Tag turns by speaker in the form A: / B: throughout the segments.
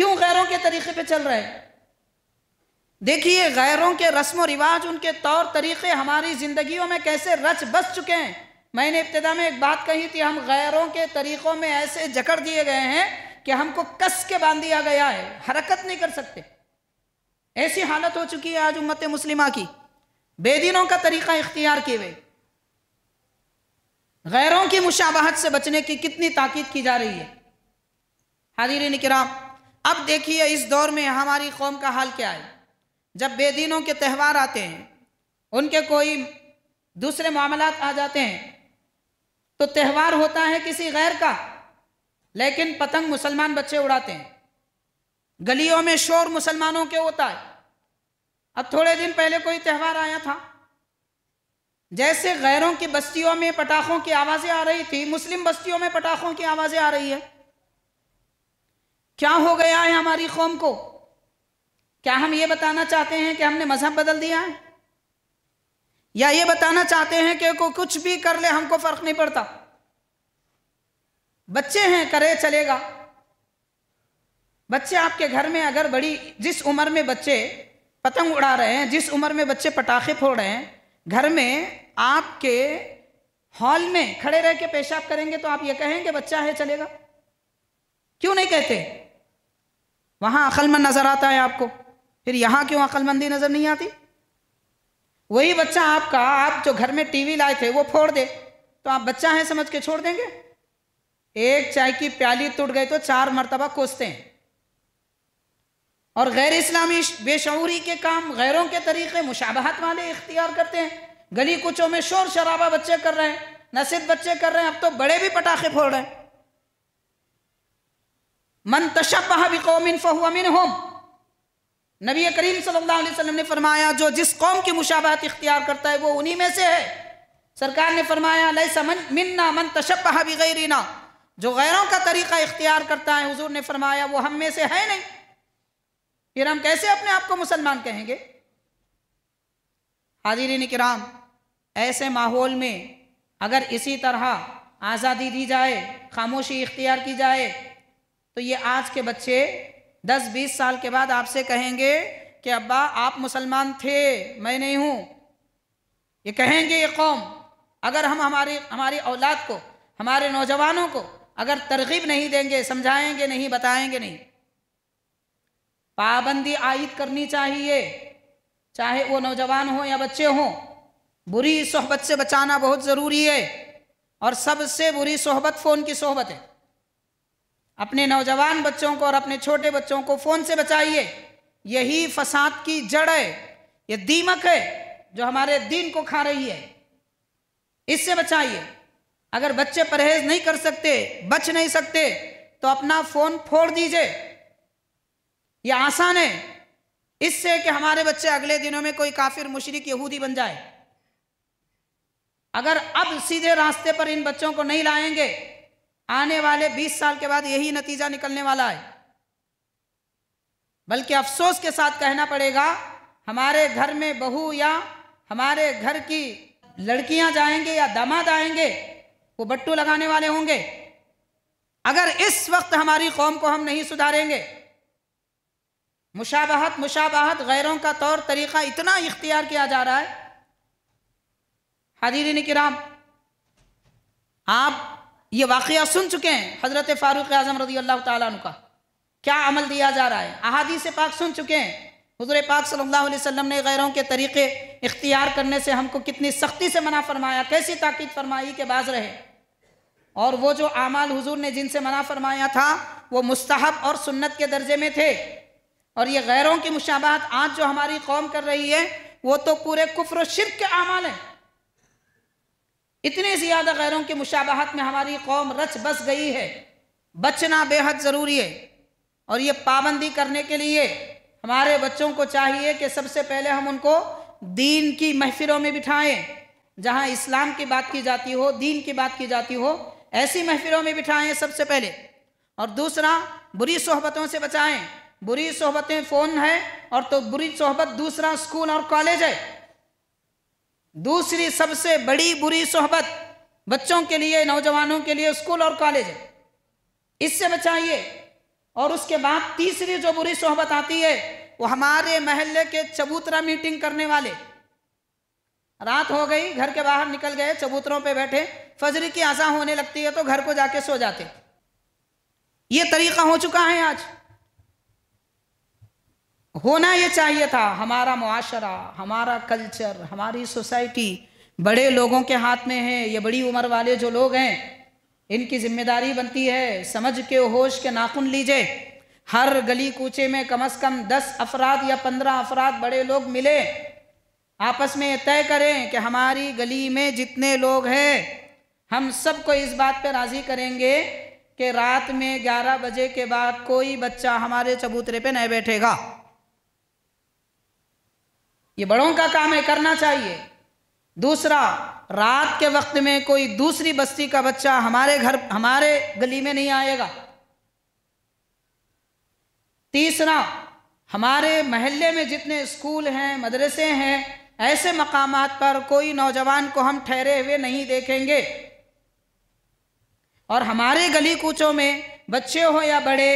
A: क्यों गैरों के तरीके पे चल रहे हैं देखिए गैरों के रस्म व रिवाज उनके तौर तरीके हमारी ज़िंदगियों में कैसे रच बस चुके हैं मैंने इब्तदा में एक बात कही थी हम गैरों के तरीक़ों में ऐसे जकड़ दिए गए हैं कि हमको कस के बांध दिया गया है हरकत नहीं कर सकते ऐसी हालत हो चुकी है आज उम्मत मुस्लिमा की बेदिनों का तरीक़ा इख्तियार किए हुए गैरों की मुशाबहत से बचने की कितनी ताकीद की जा रही है हाजिर निकराम अब देखिए इस दौर में हमारी कौम का हाल क्या है जब बेदीनों के त्यौहार आते हैं उनके कोई दूसरे मामला आ जाते हैं तो त्यौहार होता है किसी गैर का लेकिन पतंग मुसलमान बच्चे उड़ाते हैं गलियों में शोर मुसलमानों के होता है अब थोड़े दिन पहले कोई त्यौहार आया था जैसे गैरों की बस्तियों में पटाखों की आवाज़ें आ रही थी मुस्लिम बस्तियों में पटाखों की आवाज़ें आ रही है क्या हो गया है हमारी कौम को क्या हम ये बताना चाहते हैं कि हमने मजहब बदल दिया है या ये बताना चाहते हैं कि को कुछ भी कर ले हमको फर्क नहीं पड़ता बच्चे हैं करे चलेगा बच्चे आपके घर में अगर बड़ी जिस उम्र में बच्चे पतंग उड़ा रहे हैं जिस उम्र में बच्चे पटाखे फोड़ रहे हैं घर में आपके हॉल में खड़े रह के पेशाब करेंगे तो आप ये कहेंगे बच्चा है चलेगा क्यों नहीं कहते वहां अक्लमंद नजर आता है आपको फिर यहां क्यों अक्लमंदी नजर नहीं आती वही बच्चा आपका आप जो घर में टीवी लाए थे वो फोड़ दे तो आप बच्चा है समझ के छोड़ देंगे एक चाय की प्याली टूट गई तो चार मरतबा कोसते हैं और गैर इस्लामी बेशूरी के काम गैरों के तरीके मुशाबहत वाले इख्तियार करते हैं गली कुचों में शोर शराबा बच्चे कर रहे हैं नसीब बच्चे कर रहे हैं अब तो बड़े भी पटाखे फोड़ रहे हैं मन तशबह बिकौमिन होम नबी करीम सल्लल्लाहु अलैहि वसल्लम ने फरमाया जो जिस कौम की मुशाबात इख्तियार करता है वो उन्हीं में से है सरकार ने फरमाया लैसा मन मिन्ना मन तशबह बिगैरिना जो गैरों का तरीक़ा इख्तियार करता है हुजूर ने फरमाया वो हम में से है नहीं फिर हम कैसे अपने आप को मुसलमान कहेंगे ने कराम ऐसे माहौल में अगर इसी तरह आज़ादी दी जाए खामोशी इख्तियार की जाए तो ये आज के बच्चे 10-20 साल के बाद आपसे कहेंगे कि अब्बा आप मुसलमान थे मैं नहीं हूँ ये कहेंगे ये कौम अगर हम हमारी हमारी औलाद को हमारे नौजवानों को अगर तरगीब नहीं देंगे समझाएंगे नहीं बताएंगे नहीं पाबंदी आयद करनी चाहिए चाहे वो नौजवान हो या बच्चे हों बुरी सोहबत से बचाना बहुत ज़रूरी है और सबसे बुरी सोहबत फ़ोन की सोहबत है अपने नौजवान बच्चों को और अपने छोटे बच्चों को फ़ोन से बचाइए यही फसाद की जड़ है यह दीमक है जो हमारे दीन को खा रही है इससे बचाइए अगर बच्चे परहेज नहीं कर सकते बच नहीं सकते तो अपना फ़ोन फोड़ दीजिए यह आसान है इससे कि हमारे बच्चे अगले दिनों में कोई काफिर मुशरक यहूदी बन जाए अगर अब सीधे रास्ते पर इन बच्चों को नहीं लाएंगे आने वाले 20 साल के बाद यही नतीजा निकलने वाला है बल्कि अफसोस के साथ कहना पड़ेगा हमारे घर में बहू या हमारे घर की लड़कियां जाएंगे या दामाद आएंगे वो बट्टू लगाने वाले होंगे अगर इस वक्त हमारी कौम को हम नहीं सुधारेंगे मुशाबहत मुशाबहत गैरों का तौर तरीक़ा इतना इख्तियार किया जा रहा है हाजिरी किराम आप ये वाकया सुन चुके हैं हज़रत फ़ारूक आज़म रजी अल्लाह तु का क्या अमल दिया जा रहा है अहादी से पाक सुन चुके हैं हजूर पाक सल्लल्लाहु अलैहि वसल्लम ने गैरों के तरीक़े इख्तियार करने से हमको कितनी सख्ती से मना फरमाया कैसी ताक़द फरमाई के बाज रहे और वो जो आमाल हुजूर ने जिनसे मना फरमाया था वो मुस्तहब और सुन्नत के दर्जे में थे और ये गैरों की मुशाबात आज जो हमारी कौम कर रही है वो तो पूरे कुफर शिरक के आमाल हैं इतने ज़्यादा गैरों की मुशाबहत में हमारी कौम रच बस गई है बचना बेहद ज़रूरी है और ये पाबंदी करने के लिए हमारे बच्चों को चाहिए कि सबसे पहले हम उनको दीन की महफिलों में बिठाएं जहाँ इस्लाम की बात की जाती हो दीन की बात की जाती हो ऐसी महफिलों में बिठाएं सबसे पहले और दूसरा बुरी सोहबतों से बचाएं बुरी सोहबतें फ़ोन है और तो बुरी सोहबत दूसरा स्कूल और कॉलेज है दूसरी सबसे बड़ी बुरी सोहबत बच्चों के लिए नौजवानों के लिए स्कूल और कॉलेज है इससे बचाइए और उसके बाद तीसरी जो बुरी सोहबत आती है वो हमारे महल्ले के चबूतरा मीटिंग करने वाले रात हो गई घर के बाहर निकल गए चबूतरों पे बैठे फजर की आशा होने लगती है तो घर को जाके सो जाते ये तरीका हो चुका है आज होना ये चाहिए था हमारा मुआशरा हमारा कल्चर हमारी सोसाइटी बड़े लोगों के हाथ में है ये बड़ी उम्र वाले जो लोग हैं इनकी जिम्मेदारी बनती है समझ के होश के नाखुन लीजिए हर गली कूचे में कम अज़ कम दस अफराद या पंद्रह अफराद बड़े लोग मिले आपस में तय करें कि हमारी गली में जितने लोग हैं हम सबको इस बात पर राज़ी करेंगे कि रात में ग्यारह बजे के बाद कोई बच्चा हमारे चबूतरे पे नहीं बैठेगा ये बड़ों का काम है करना चाहिए दूसरा रात के वक्त में कोई दूसरी बस्ती का बच्चा हमारे घर हमारे गली में नहीं आएगा तीसरा हमारे महल्ले में जितने स्कूल हैं मदरसे हैं ऐसे मकाम पर कोई नौजवान को हम ठहरे हुए नहीं देखेंगे और हमारे गली कूचों में बच्चे हो या बड़े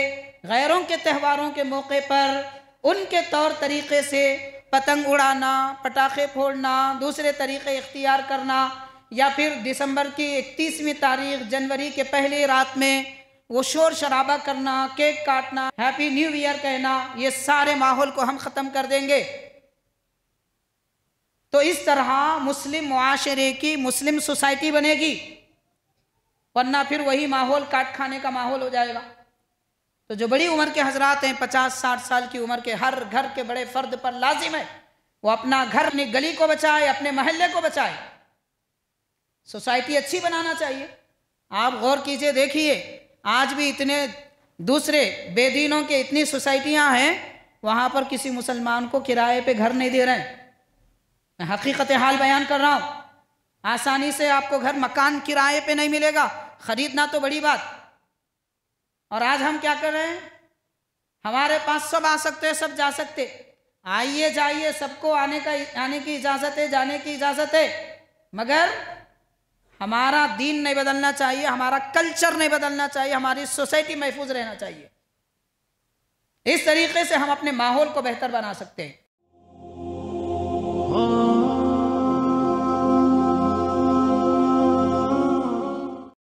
A: गैरों के त्यौहारों के मौके पर उनके तौर तरीके से पतंग उड़ाना पटाखे फोड़ना दूसरे तरीक़े इख्तियार करना या फिर दिसंबर की इकतीसवीं तारीख जनवरी के पहली रात में वो शोर शराबा करना केक काटना हैप्पी न्यू ईयर कहना ये सारे माहौल को हम ख़त्म कर देंगे तो इस तरह मुस्लिम माशरे की मुस्लिम सोसाइटी बनेगी वरना फिर वही माहौल काट खाने का माहौल हो जाएगा तो जो बड़ी उम्र के हजरात हैं पचास साठ साल की उम्र के हर घर के बड़े फर्द पर लाजिम है वो अपना घर अपनी गली को बचाए अपने महल्ले को बचाए सोसाइटी अच्छी बनाना चाहिए आप गौर कीजिए देखिए आज भी इतने दूसरे बेदीनों के इतनी सोसाइटियां हैं वहाँ पर किसी मुसलमान को किराए पे घर नहीं दे रहे हैं मैं हकीकत हाल बयान कर रहा हूँ आसानी से आपको घर मकान किराए पे नहीं मिलेगा ख़रीदना तो बड़ी बात और आज हम क्या कर रहे हैं हमारे पास सब आ सकते हैं सब जा सकते आइए जाइए सबको आने का आने की इजाज़त है जाने की इजाज़त है मगर हमारा दीन नहीं बदलना चाहिए हमारा कल्चर नहीं बदलना चाहिए हमारी सोसाइटी महफूज रहना चाहिए इस तरीके से हम अपने माहौल को बेहतर बना सकते हैं हाँ।